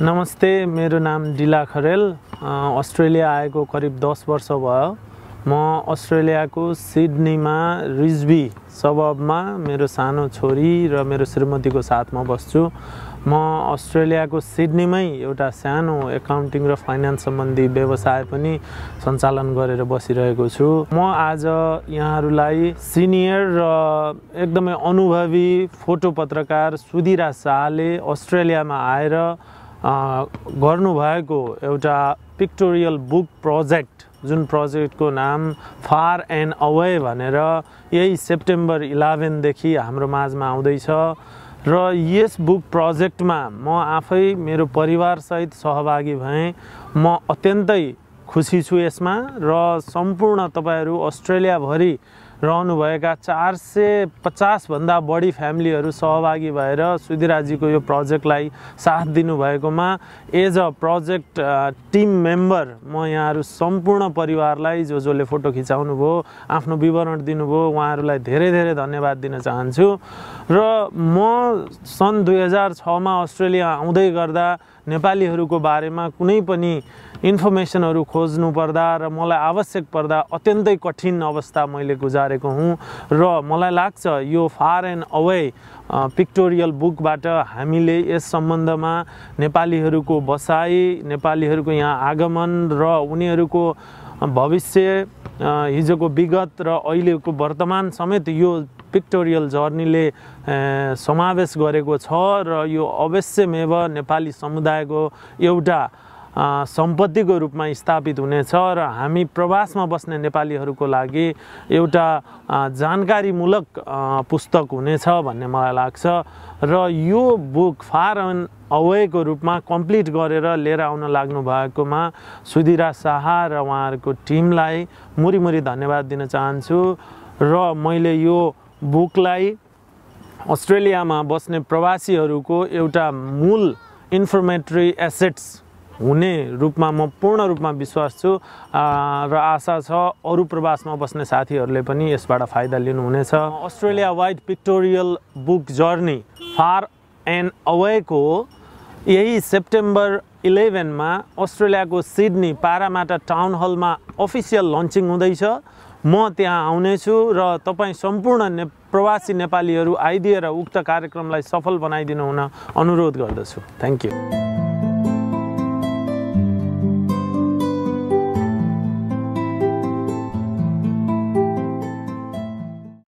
नमस्ते मेरो नाम डिला खरेल अस्ट्रेलिया आएको करिब दस वर्ष भयो म अस्ट्रेलियाको सिडनीमा रिजबी सबमा मेरो सानो छोरी र मेरो श्रीमतीको साथमा बस्छु म अस्ट्रेलियाको सिडनीमै एउटा सानो एकाउन्टिङ र फाइनेन्स सम्बन्धी व्यवसाय पनि सञ्चालन गरेर बसिरहेको छु म आज यहाँहरूलाई सिनियर र एकदमै अनुभवी फोटो पत्रकार सुधिरा शाहले अस्ट्रेलियामा आएर गर्नुभएको एउटा पिक्टोरियल बुक प्रोजेक्ट जुन प्रोजेक्टको नाम फार एन्ड अवे भनेर यही सेप्टेम्बर इलेभेनदेखि हाम्रो माझमा आउँदैछ र यस बुक प्रोजेक्टमा म आफै मेरो परिवारसहित सहभागी भएँ म अत्यन्तै खुसी छु यसमा र सम्पूर्ण तपाईँहरू अस्ट्रेलियाभरि रहनुभएका चार सय पचासभन्दा बढी फ्यामिलीहरू सहभागी भएर सुधिराजीको यो प्रोजेक्टलाई साथ दिनुभएकोमा as a project team member म यहाँहरू सम्पूर्ण परिवारलाई जो जसले फोटो खिचाउनु भयो आफ्नो विवरण दिनुभयो उहाँहरूलाई धेरै धेरै धन्यवाद दिन चाहन्छु र म सन् दुई हजार छमा अस्ट्रेलिया आउँदै गर्दा नेपालीहरूको बारेमा कुनै पनि इन्फर्मेसनहरू खोज्नु पर्दा र मलाई आवश्यक पर्दा अत्यन्तै कठिन अवस्था मैले गुजारेँ पारेको हुँ र मलाई लाग्छ यो फार एन्ड अवे पिक्टोरियल बुकबाट हामीले यस सम्बन्धमा नेपालीहरूको बसाइ नेपालीहरूको यहाँ आगमन र उनीहरूको भविष्य हिजोको विगत र अहिलेको वर्तमान समेत यो पिक्टोरियल जर्नीले समावेश गरेको छ र यो अवश्यमेव नेपाली समुदायको एउटा सम्पत्तिको रूपमा स्थापित हुनेछ र हामी प्रवासमा बस्ने नेपालीहरूको लागि एउटा जानकारीमूलक पुस्तक हुनेछ भन्ने मलाई लाग्छ र यो बुक फार एन्ड अवेको रूपमा कम्प्लिट गरेर लिएर आउन लाग्नु भएकोमा सुधिरा शाह र उहाँहरूको टिमलाई मुरीमुरी धन्यवाद दिन चाहन्छु र मैले यो बुकलाई अस्ट्रेलियामा बस्ने प्रवासीहरूको एउटा मूल इन्फर्मेटरी एसेट्स हुने रूपमा म पूर्ण रूपमा विश्वास छु र आशा छ अरू प्रवासमा बस्ने साथीहरूले पनि यसबाट फाइदा लिनुहुनेछ Australia wide pictorial book journey far and अवेको यही सेप्टेम्बर इलेभेनमा अस्ट्रेलियाको सिडनी पारामाटा टाउन हलमा अफिसियल लन्चिङ हुँदैछ म त्यहाँ आउनेछु र तपाईँ सम्पूर्ण ने प्रवासी नेपालीहरू आइदिएर उक्त कार्यक्रमलाई सफल बनाइदिनु हुन अनुरोध गर्दछु थ्याङ्क यू